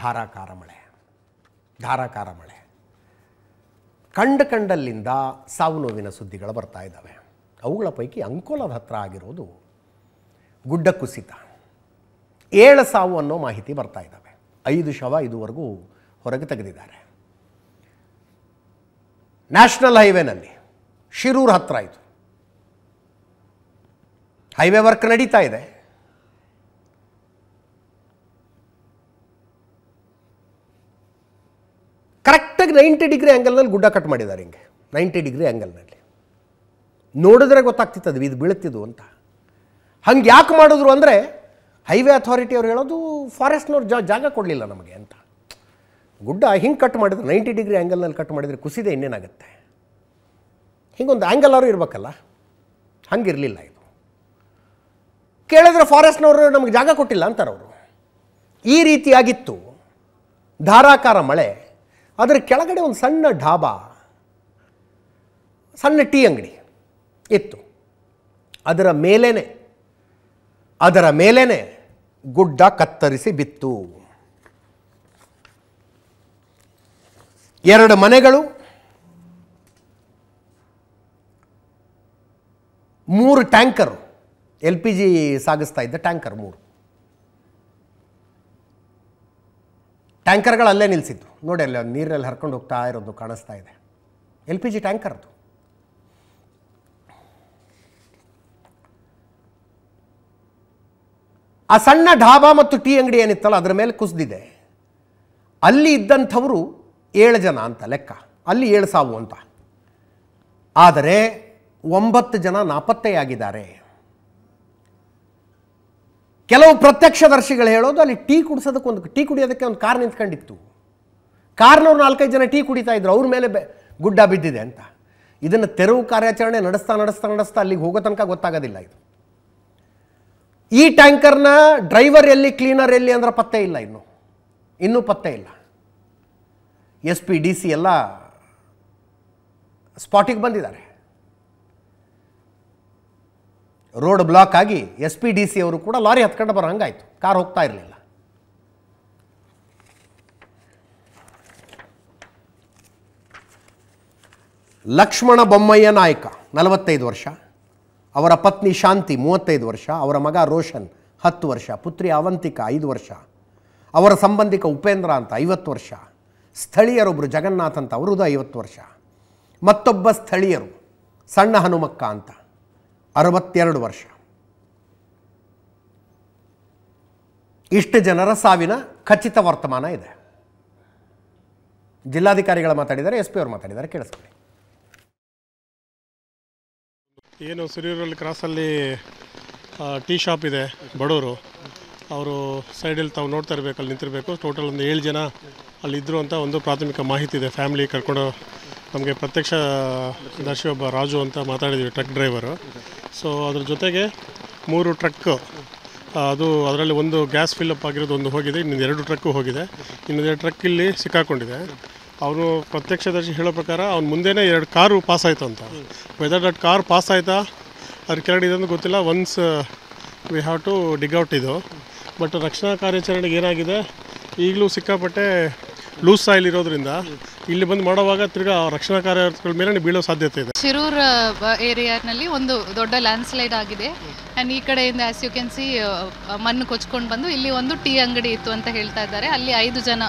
ಧಾರಾಕಾರ ಮಳೆ ಧಾರಾಕಾರ ಮಳೆ ಕಂಡ ಕಂಡಲ್ಲಿಂದ ಸಾವು ನೋವಿನ ಸುದ್ದಿಗಳು ಬರ್ತಾ ಇದ್ದಾವೆ ಅವುಗಳ ಪೈಕಿ ಅಂಕೋಲದ ಹತ್ರ ಆಗಿರೋದು ಗುಡ್ಡ ಕುಸಿತ ಏಳು ಸಾವು ಅನ್ನೋ ಮಾಹಿತಿ ಬರ್ತಾ ಇದ್ದಾವೆ ಐದು ಶವ ಇದುವರೆಗೂ ಹೊರಗೆ ತೆಗೆದಿದ್ದಾರೆ ನ್ಯಾಷನಲ್ ಹೈವೇನಲ್ಲಿ ಶಿರೂರ್ ಹತ್ರ ಇದು ಹೈವೇ ವರ್ಕ್ ನಡೀತಾ ಇದೆ ಕರೆಕ್ಟಾಗಿ ನೈಂಟಿ ಡಿಗ್ರಿ ಆ್ಯಂಗಲ್ನಲ್ಲಿ ಗುಡ್ಡ ಕಟ್ ಮಾಡಿದ್ದಾರೆ ಹಿಂಗೆ ನೈಂಟಿ ಡಿಗ್ರಿ ಆ್ಯಂಗಲ್ನಲ್ಲಿ ನೋಡಿದ್ರೆ ಗೊತ್ತಾಗ್ತಿತ್ತು ಅದು ಇದು ಬೀಳುತ್ತಿದ್ದು ಅಂತ ಹಂಗೆ ಯಾಕೆ ಮಾಡಿದ್ರು ಅಂದರೆ ಹೈವೇ ಅಥಾರಿಟಿ ಅವ್ರು ಹೇಳೋದು ಫಾರೆಸ್ಟ್ನವ್ರು ಜಾ ಜಾಗ ಕೊಡಲಿಲ್ಲ ನಮಗೆ ಅಂತ ಗುಡ್ಡ ಹಿಂಗೆ ಕಟ್ ಮಾಡಿದ್ರು ನೈಂಟಿ ಡಿಗ್ರಿ ಆ್ಯಂಗಲ್ನಲ್ಲಿ ಕಟ್ ಮಾಡಿದರೆ ಕುಸಿದೆ ಇನ್ನೇನಾಗುತ್ತೆ ಹಿಂಗೊಂದು ಆ್ಯಂಗಲ್ ಅವರು ಇರಬೇಕಲ್ಲ ಹಂಗಿರಲಿಲ್ಲ ಇದು ಕೇಳಿದ್ರೆ ಫಾರೆಸ್ಟ್ನವರು ನಮಗೆ ಜಾಗ ಕೊಟ್ಟಿಲ್ಲ ಅಂತಾರೆ ಅವರು ಈ ರೀತಿಯಾಗಿತ್ತು ಧಾರಾಕಾರ ಮಳೆ ಅದರ ಕೆಳಗಡೆ ಒಂದು ಸಣ್ಣ ಢಾಬಾ ಸಣ್ಣ ಟೀ ಅಂಗಡಿ ಇತ್ತು ಅದರ ಮೇಲೇ ಅದರ ಮೇಲೇ ಗುಡ್ಡ ಕತ್ತರಿಸಿ ಬಿತ್ತು ಎರಡು ಮನೆಗಳು ಮೂರು ಟ್ಯಾಂಕರು ಎಲ್ ಪಿ ಜಿ ಸಾಗಿಸ್ತಾ ಇದ್ದ ಟ್ಯಾಂಕರ್ ಮೂರು ಟ್ಯಾಂಕರ್ಗಳು ಅಲ್ಲೇ ನಿಲ್ಲಿಸಿದ್ದು ನೋಡಿ ಅಲ್ಲಿ ನೀರಿನಲ್ಲಿ ಹರ್ಕೊಂಡು ಹೋಗ್ತಾ ಇರೋದು ಕಾಣಿಸ್ತಾ ಇದೆ ಎಲ್ ಪಿ ಜಿ ಟ್ಯಾಂಕರ್ದು ಆ ಸಣ್ಣ ಢಾಬಾ ಮತ್ತು ಟೀ ಅಂಗಡಿ ಏನಿತ್ತಲ್ಲ ಅದರ ಮೇಲೆ ಕುಸಿದಿದೆ ಅಲ್ಲಿ ಇದ್ದಂಥವರು ಏಳು ಜನ ಅಂತ ಲೆಕ್ಕ ಅಲ್ಲಿ ಏಳು ಸಾವು ಅಂತ ಆದರೆ ಒಂಬತ್ತು ಜನ ನಾಪತ್ತೆಯಾಗಿದ್ದಾರೆ ಕೆಲವು ಪ್ರತ್ಯಕ್ಷದರ್ಶಿಗಳು ಹೇಳೋದು ಅಲ್ಲಿ ಟೀ ಕುಡಿಸೋದಕ್ಕೆ ಒಂದು ಟೀ ಕುಡಿಯೋದಕ್ಕೆ ಒಂದು ಕಾರ್ ನಿಂತ್ಕೊಂಡಿತ್ತು ಕಾರ್ನವ್ರು ನಾಲ್ಕೈದು ಜನ ಟೀ ಕುಡಿತಾ ಇದ್ರು ಅವ್ರ ಮೇಲೆ ಗುಡ್ಡ ಬಿದ್ದಿದೆ ಅಂತ ಇದನ್ನು ತೆರವು ಕಾರ್ಯಾಚರಣೆ ನಡೆಸ್ತಾ ನಡೆಸ್ತಾ ನಡೆಸ್ತಾ ಅಲ್ಲಿಗೆ ಹೋಗೋ ತನಕ ಗೊತ್ತಾಗೋದಿಲ್ಲ ಇದು ಈ ಟ್ಯಾಂಕರ್ನ ಡ್ರೈವರ್ ಎಲ್ಲಿ ಕ್ಲೀನರ್ ಎಲ್ಲಿ ಅಂದ್ರೆ ಪತ್ತೆ ಇಲ್ಲ ಇನ್ನು ಇನ್ನೂ ಪತ್ತೆ ಇಲ್ಲ ಎಸ್ ಪಿ ಡಿ ಸಿ ಎಲ್ಲ ಸ್ಪಾಟಿಗೆ ಬಂದಿದ್ದಾರೆ ರೋಡ್ ಬ್ಲಾಕ್ ಆಗಿ ಎಸ್ ಪಿ ಡಿ ಸಿ ಅವರು ಕೂಡ ಲಾರಿ ಹತ್ಕೊಂಡು ಬರೋ ಹಂಗಾಯ್ತು ಕಾರ್ ಹೋಗ್ತಾ ಇರಲಿಲ್ಲ ಲಕ್ಷ್ಮಣ ಬೊಮ್ಮಯ್ಯ ನಾಯಕ ನಲವತ್ತೈದು ವರ್ಷ ಅವರ ಪತ್ನಿ ಶಾಂತಿ ಮೂವತ್ತೈದು ವರ್ಷ ಅವರ ಮಗ ರೋಷನ್ ಹತ್ತು ವರ್ಷ ಪುತ್ರಿ ಅವಂತಿಕ ಐದು ವರ್ಷ ಅವರ ಸಂಬಂಧಿಕ ಉಪೇಂದ್ರ ಅಂತ ಐವತ್ತು ವರ್ಷ ಸ್ಥಳೀಯರೊಬ್ಬರು ಜಗನ್ನಾಥ್ ಅಂತ ಅವರದ್ದು ಐವತ್ತು ವರ್ಷ ಮತ್ತೊಬ್ಬ ಸ್ಥಳೀಯರು ಸಣ್ಣ ಹನುಮಕ್ಕ ಅಂತ ಅರವತ್ತೆರಡು ವರ್ಷ ಇಷ್ಟು ಜನರ ಸಾವಿನ ಖಚಿತ ವರ್ತಮಾನ ಇದೆ ಜಿಲ್ಲಾಧಿಕಾರಿಗಳು ಮಾತಾಡಿದ್ದಾರೆ ಎಸ್ ಪಿ ಅವರು ಮಾತಾಡಿದ್ದಾರೆ ಕೇಳಿಸ್ಕೊಳ್ಳಿ ಏನು ಸಿರಿಯೂರಲ್ಲಿ ಕ್ರಾಸಲ್ಲಿ ಟೀ ಶಾಪ್ ಇದೆ ಬಡವರು ಅವರು ಸೈಡಲ್ಲಿ ತಾವು ನೋಡ್ತಾ ಇರಬೇಕು ಅಲ್ಲಿ ನಿಂತಿರಬೇಕು ಟೋಟಲ್ ಒಂದು ಏಳು ಜನ ಅಲ್ಲಿ ಇದ್ದರು ಅಂತ ಒಂದು ಪ್ರಾಥಮಿಕ ಮಾಹಿತಿ ಇದೆ ಫ್ಯಾಮಿಲಿ ಕರ್ಕೊಂಡು ನಮಗೆ ಪ್ರತ್ಯಕ್ಷ ದರ್ಶಿ ಒಬ್ಬ ರಾಜು ಅಂತ ಮಾತಾಡಿದ್ದೀವಿ ಟ್ರಕ್ ಡ್ರೈವರು ಸೊ ಅದ್ರ ಜೊತೆಗೆ ಮೂರು ಟ್ರಕ್ ಅದು ಅದರಲ್ಲಿ ಒಂದು ಗ್ಯಾಸ್ ಫಿಲ್ಅಪ್ ಆಗಿರೋದು ಒಂದು ಹೋಗಿದೆ ಇನ್ನೊಂದು ಎರಡು ಟ್ರಕ್ಕು ಹೋಗಿದೆ ಎರಡು ಟ್ರಕ್ ಇಲ್ಲಿ ಸಿಕ್ಕಾಕೊಂಡಿದೆ ಅವನು ಪ್ರತ್ಯಕ್ಷದರ್ಶಿ ಹೇಳೋ ಪ್ರಕಾರ ಅವ್ನು ಮುಂದೆನೇ ಎರಡು ಕಾರು ಪಾಸ್ ಆಯಿತು ಅಂತ ವೆದರ್ ದಟ್ ಕಾರ್ ಪಾಸ್ ಆಯಿತಾ ಅದ್ರ ಕೆರಡಿದೆ ಅಂತ ಗೊತ್ತಿಲ್ಲ once we have to dig out ಇದು ಬಟ್ ರಕ್ಷಣಾ ಕಾರ್ಯಾಚರಣೆಗೆ ಏನಾಗಿದೆ ಈಗಲೂ ಸಿಕ್ಕಾಪಟ್ಟೆ ಲೂಸ್ ಸಾಯಿಲ್ ಇರೋದ್ರಿಂದ ಇಲ್ಲಿ ಬಂದು ಮಾಡುವಾಗ ತಿರ್ಗಾ ರಕ್ಷಣಾ ಕಾರ್ಯಗಳ ಮೇಲೆ ಬೀಳೋ ಸಾಧ್ಯತೆ ಇದೆ ಶಿರೂರ್ ಏರಿಯಾನಲ್ಲಿ ಒಂದು ದೊಡ್ಡ ಲ್ಯಾಂಡ್ ಸ್ಲೈಡ್ ಆಗಿದೆ ಅಂಡ್ ಈ ಕಡೆಯಿಂದ ಆಸ್ ಯು ಕ್ಯಾನ್ ಸಿ ಮಣ್ಣು ಕೊಚ್ಕೊಂಡು ಬಂದು ಇಲ್ಲಿ ಒಂದು ಟೀ ಅಂಗಡಿ ಇತ್ತು ಅಂತ ಹೇಳ್ತಾ ಇದ್ದಾರೆ ಅಲ್ಲಿ ಐದು ಜನ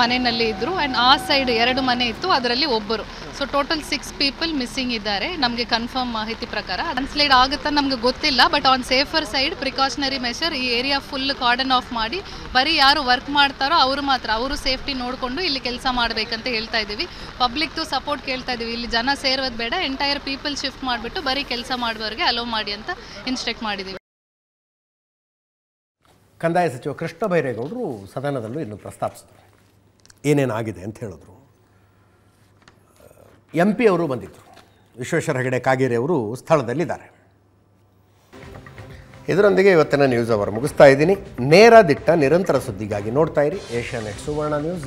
ಮನೆಯಲ್ಲಿ ಇದ್ದರು ಆ್ಯಂಡ್ ಆ ಸೈಡ್ ಎರಡು ಮನೆ ಇತ್ತು ಅದರಲ್ಲಿ ಒಬ್ಬರು so total six people missing ಇದ್ದಾರೆ ನಮಗೆ ಕನ್ಫರ್ಮ್ ಮಾಹಿತಿ ಪ್ರಕಾರ ಸ್ಲೈಡ್ ಆಗುತ್ತಾ ನಮಗೆ ಗೊತ್ತಿಲ್ಲ but on safer side precautionary measure ಈ ಏರಿಯಾ ಫುಲ್ ಕಾರ್ಡನ್ ಆಫ್ ಮಾಡಿ ಬರೀ ಯಾರು ವರ್ಕ್ ಮಾಡ್ತಾರೋ ಅವರು ಮಾತ್ರ ಅವರು ಸೇಫ್ಟಿ ನೋಡಿಕೊಂಡು ಇಲ್ಲಿ ಕೆಲಸ ಮಾಡಬೇಕಂತ ಹೇಳ್ತಾ ಇದ್ದೀವಿ ಪಬ್ಲಿಕ್ದು ಸಪೋರ್ಟ್ ಕೇಳ್ತಾ ಇದ್ದೀವಿ ಇಲ್ಲಿ ಜನ ಸೇರೋದು ಬೇಡ ಎಂಟೈರ್ ಪೀಪಲ್ ಶಿಫ್ಟ್ ಮಾಡಿಬಿಟ್ಟು ಬರೀ ಕೆಲಸ ಮಾಡುವವರಿಗೆ ಅಲೋ ಮಾಡಿ ಅಂತ ಇನ್ಸ್ಟ್ರಕ್ಟ್ ಮಾಡಿದ್ದೀವಿ ಕಂದಾಯ ಸಚಿವ ಕೃಷ್ಣ ಬೈರೇಗೌಡರು ಸದನದಲ್ಲೂ ಇನ್ನು ಪ್ರಸ್ತಾಪಿಸಿದ್ರು ಏನೇನಾಗಿದೆ ಅಂತ ಹೇಳಿದ್ರು ಎಂ ಪಿ ಅವರು ಬಂದಿದ್ದರು ವಿಶ್ವೇಶ್ವರ ಹೆಗಡೆ ಕಾಗೇರಿ ಅವರು ಸ್ಥಳದಲ್ಲಿದ್ದಾರೆ ಇದರೊಂದಿಗೆ ಇವತ್ತಿನ ನ್ಯೂಸ್ ಅವರ್ ಮುಗಿಸ್ತಾ ಇದ್ದೀನಿ ನೇರ ದಿಟ್ಟ ನಿರಂತರ ಸುದ್ದಿಗಾಗಿ ನೋಡ್ತಾ ಇರಿ ಏಷ್ಯಾ ನೆಟ್ ಸುವರ್ಣ ನ್ಯೂಸ್